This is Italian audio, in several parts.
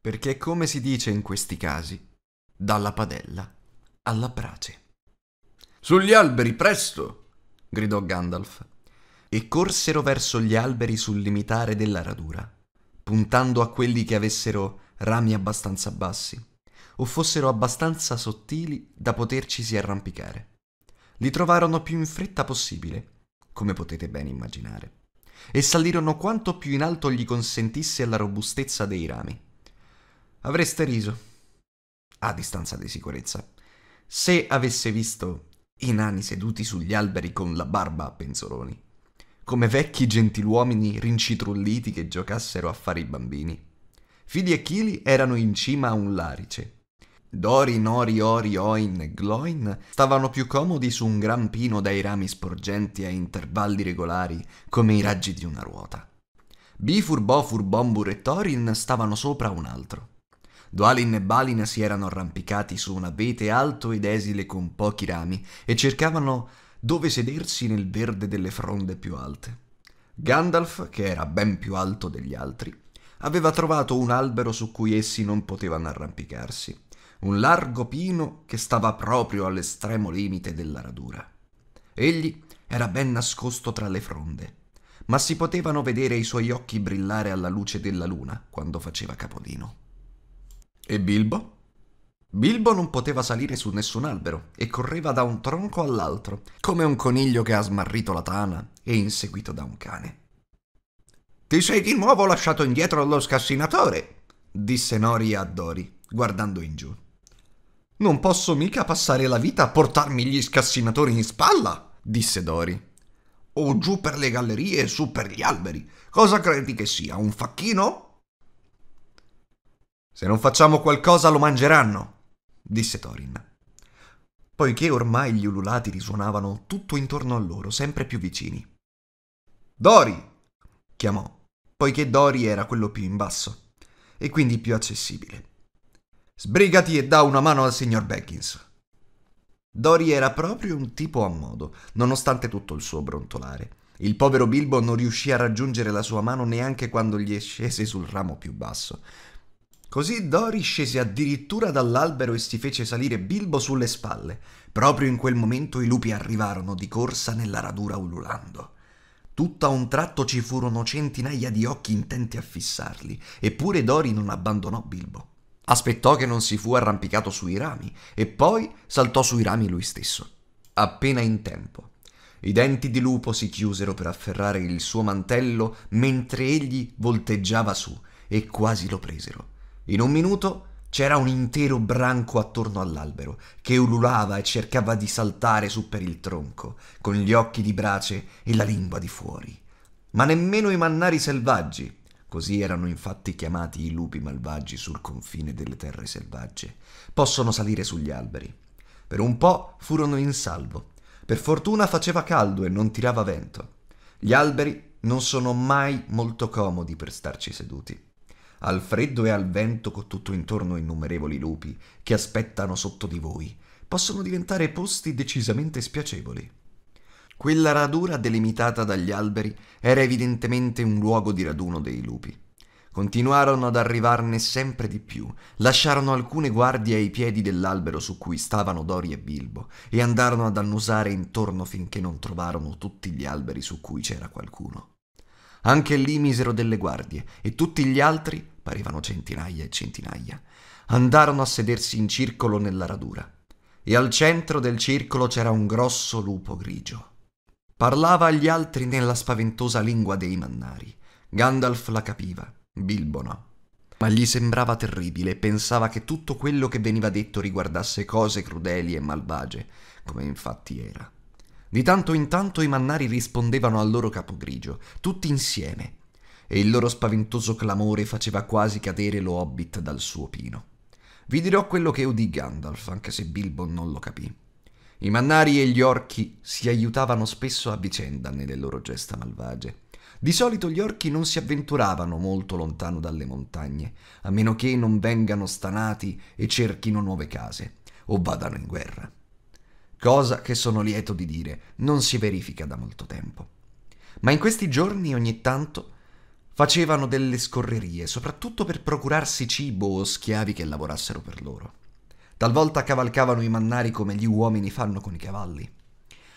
perché come si dice in questi casi, dalla padella alla brace. Sugli alberi, presto! gridò Gandalf, e corsero verso gli alberi sul limitare della radura, puntando a quelli che avessero rami abbastanza bassi o fossero abbastanza sottili da potercisi arrampicare. Li trovarono più in fretta possibile, come potete ben immaginare, e salirono quanto più in alto gli consentisse la robustezza dei rami avreste riso, a distanza di sicurezza. Se avesse visto i nani seduti sugli alberi con la barba a penzoloni, come vecchi gentiluomini rincitrulliti che giocassero a fare i bambini. Fidi e Chili erano in cima a un larice. Dori, Nori, Ori, Oin e Gloin stavano più comodi su un gran pino dai rami sporgenti a intervalli regolari come i raggi di una ruota. Bifur, Bofur, Bombur e Thorin stavano sopra un altro. Dualin e Balin si erano arrampicati su un abete alto ed esile con pochi rami e cercavano dove sedersi nel verde delle fronde più alte. Gandalf, che era ben più alto degli altri, aveva trovato un albero su cui essi non potevano arrampicarsi, un largo pino che stava proprio all'estremo limite della radura. Egli era ben nascosto tra le fronde, ma si potevano vedere i suoi occhi brillare alla luce della luna quando faceva capolino. E Bilbo? Bilbo non poteva salire su nessun albero e correva da un tronco all'altro, come un coniglio che ha smarrito la tana e inseguito da un cane. Ti sei di nuovo lasciato indietro allo scassinatore, disse Nori a Dori, guardando in giù. Non posso mica passare la vita a portarmi gli scassinatori in spalla, disse Dori. O giù per le gallerie e su per gli alberi. Cosa credi che sia, un facchino? Se non facciamo qualcosa lo mangeranno, disse Thorin. Poiché ormai gli ululati risuonavano tutto intorno a loro, sempre più vicini. Dori! chiamò, poiché Dori era quello più in basso e quindi più accessibile. Sbrigati e dà una mano al signor Baggins. Dory era proprio un tipo a modo, nonostante tutto il suo brontolare. Il povero Bilbo non riuscì a raggiungere la sua mano neanche quando gli scese sul ramo più basso, Così Dori scese addirittura dall'albero e si fece salire Bilbo sulle spalle. Proprio in quel momento i lupi arrivarono di corsa nella radura ululando. Tutto a un tratto ci furono centinaia di occhi intenti a fissarli, eppure Dori non abbandonò Bilbo. Aspettò che non si fu arrampicato sui rami e poi saltò sui rami lui stesso, appena in tempo. I denti di lupo si chiusero per afferrare il suo mantello mentre egli volteggiava su e quasi lo presero. In un minuto c'era un intero branco attorno all'albero, che ululava e cercava di saltare su per il tronco, con gli occhi di brace e la lingua di fuori. Ma nemmeno i mannari selvaggi, così erano infatti chiamati i lupi malvagi sul confine delle terre selvagge, possono salire sugli alberi. Per un po' furono in salvo. Per fortuna faceva caldo e non tirava vento. Gli alberi non sono mai molto comodi per starci seduti al freddo e al vento con tutto intorno innumerevoli lupi che aspettano sotto di voi, possono diventare posti decisamente spiacevoli. Quella radura delimitata dagli alberi era evidentemente un luogo di raduno dei lupi. Continuarono ad arrivarne sempre di più, lasciarono alcune guardie ai piedi dell'albero su cui stavano Dori e Bilbo e andarono ad annusare intorno finché non trovarono tutti gli alberi su cui c'era qualcuno. Anche lì misero delle guardie e tutti gli altri, parevano centinaia e centinaia, andarono a sedersi in circolo nella radura. E al centro del circolo c'era un grosso lupo grigio. Parlava agli altri nella spaventosa lingua dei mannari. Gandalf la capiva, Bilbo no. Ma gli sembrava terribile e pensava che tutto quello che veniva detto riguardasse cose crudeli e malvagie, come infatti era. Di tanto in tanto i mannari rispondevano al loro capogrigio, tutti insieme, e il loro spaventoso clamore faceva quasi cadere lo hobbit dal suo pino. Vi dirò quello che udì Gandalf, anche se Bilbo non lo capì. I mannari e gli orchi si aiutavano spesso a vicenda nelle loro gesta malvagie. Di solito gli orchi non si avventuravano molto lontano dalle montagne, a meno che non vengano stanati e cerchino nuove case, o vadano in guerra cosa che sono lieto di dire non si verifica da molto tempo. Ma in questi giorni ogni tanto facevano delle scorrerie, soprattutto per procurarsi cibo o schiavi che lavorassero per loro. Talvolta cavalcavano i mannari come gli uomini fanno con i cavalli.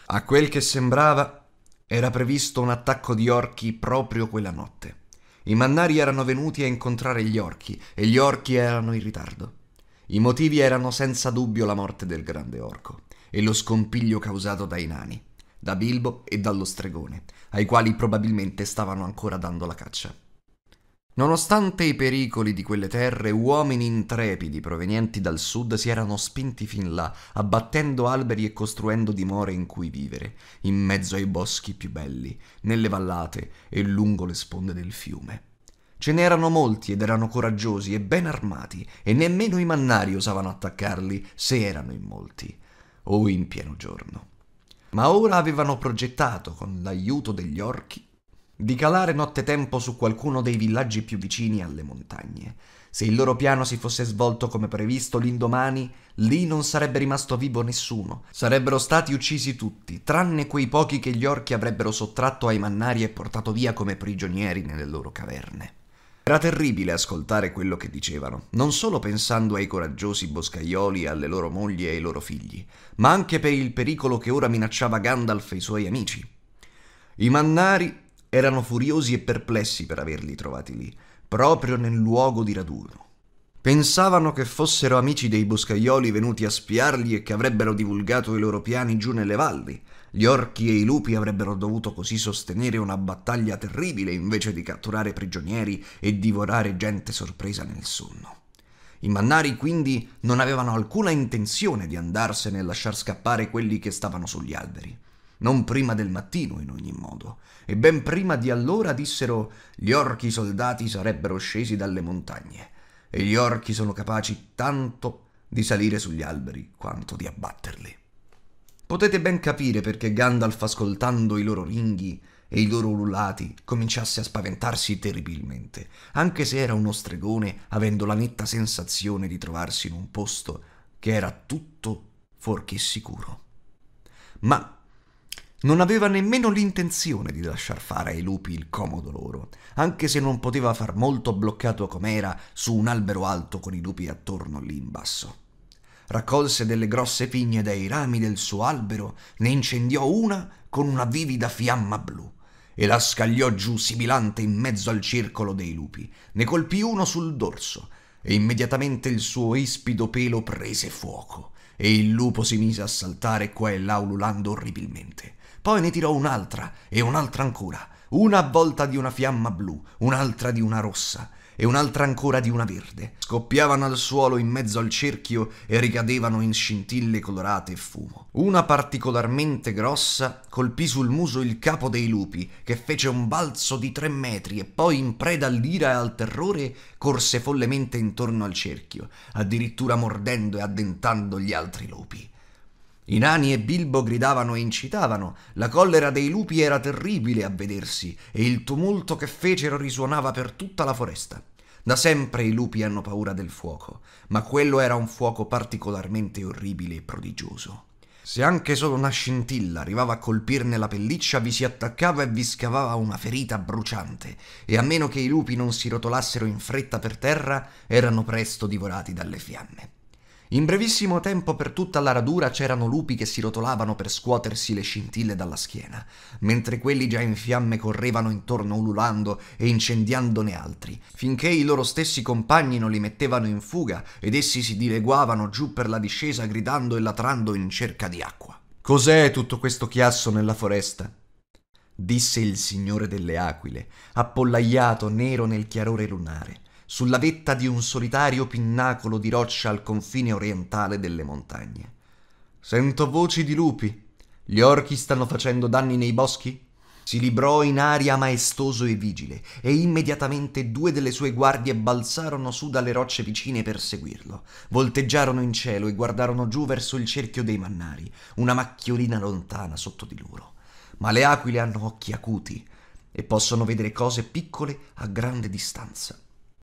A quel che sembrava era previsto un attacco di orchi proprio quella notte. I mannari erano venuti a incontrare gli orchi e gli orchi erano in ritardo. I motivi erano senza dubbio la morte del grande orco e lo scompiglio causato dai nani, da Bilbo e dallo stregone, ai quali probabilmente stavano ancora dando la caccia. Nonostante i pericoli di quelle terre, uomini intrepidi provenienti dal sud si erano spinti fin là, abbattendo alberi e costruendo dimore in cui vivere, in mezzo ai boschi più belli, nelle vallate e lungo le sponde del fiume. Ce n'erano molti ed erano coraggiosi e ben armati, e nemmeno i mannari osavano attaccarli se erano in molti o in pieno giorno. Ma ora avevano progettato, con l'aiuto degli orchi, di calare nottetempo su qualcuno dei villaggi più vicini alle montagne. Se il loro piano si fosse svolto come previsto l'indomani, lì non sarebbe rimasto vivo nessuno. Sarebbero stati uccisi tutti, tranne quei pochi che gli orchi avrebbero sottratto ai mannari e portato via come prigionieri nelle loro caverne. Era terribile ascoltare quello che dicevano, non solo pensando ai coraggiosi boscaioli, alle loro mogli e ai loro figli, ma anche per il pericolo che ora minacciava Gandalf e i suoi amici. I mannari erano furiosi e perplessi per averli trovati lì, proprio nel luogo di raduno. Pensavano che fossero amici dei boscaioli venuti a spiarli e che avrebbero divulgato i loro piani giù nelle valli, gli orchi e i lupi avrebbero dovuto così sostenere una battaglia terribile invece di catturare prigionieri e divorare gente sorpresa nel sonno. I mannari quindi non avevano alcuna intenzione di andarsene e lasciar scappare quelli che stavano sugli alberi. Non prima del mattino, in ogni modo, e ben prima di allora dissero gli orchi soldati sarebbero scesi dalle montagne, e gli orchi sono capaci tanto di salire sugli alberi quanto di abbatterli. Potete ben capire perché Gandalf, ascoltando i loro ringhi e i loro ululati, cominciasse a spaventarsi terribilmente, anche se era uno stregone, avendo la netta sensazione di trovarsi in un posto che era tutto fuorché sicuro. Ma non aveva nemmeno l'intenzione di lasciar fare ai lupi il comodo loro, anche se non poteva far molto bloccato com'era su un albero alto con i lupi attorno lì in basso raccolse delle grosse pigne dai rami del suo albero, ne incendiò una con una vivida fiamma blu e la scagliò giù sibilante in mezzo al circolo dei lupi. Ne colpì uno sul dorso e immediatamente il suo ispido pelo prese fuoco e il lupo si mise a saltare qua e là ululando orribilmente. Poi ne tirò un'altra e un'altra ancora, una avvolta di una fiamma blu, un'altra di una rossa e un'altra ancora di una verde. Scoppiavano al suolo in mezzo al cerchio e ricadevano in scintille colorate e fumo. Una particolarmente grossa colpì sul muso il capo dei lupi, che fece un balzo di tre metri e poi, in preda all'ira e al terrore, corse follemente intorno al cerchio, addirittura mordendo e addentando gli altri lupi. I nani e Bilbo gridavano e incitavano, la collera dei lupi era terribile a vedersi e il tumulto che fecero risuonava per tutta la foresta. Da sempre i lupi hanno paura del fuoco, ma quello era un fuoco particolarmente orribile e prodigioso. Se anche solo una scintilla arrivava a colpirne la pelliccia, vi si attaccava e vi scavava una ferita bruciante, e a meno che i lupi non si rotolassero in fretta per terra, erano presto divorati dalle fiamme. In brevissimo tempo per tutta la radura c'erano lupi che si rotolavano per scuotersi le scintille dalla schiena, mentre quelli già in fiamme correvano intorno ululando e incendiandone altri, finché i loro stessi compagni non li mettevano in fuga ed essi si dileguavano giù per la discesa gridando e latrando in cerca di acqua. Cos'è tutto questo chiasso nella foresta? disse il signore delle aquile, appollaiato nero nel chiarore lunare sulla vetta di un solitario pinnacolo di roccia al confine orientale delle montagne. Sento voci di lupi. Gli orchi stanno facendo danni nei boschi? Si librò in aria maestoso e vigile, e immediatamente due delle sue guardie balzarono su dalle rocce vicine per seguirlo. Volteggiarono in cielo e guardarono giù verso il cerchio dei mannari, una macchiolina lontana sotto di loro. Ma le aquile hanno occhi acuti e possono vedere cose piccole a grande distanza.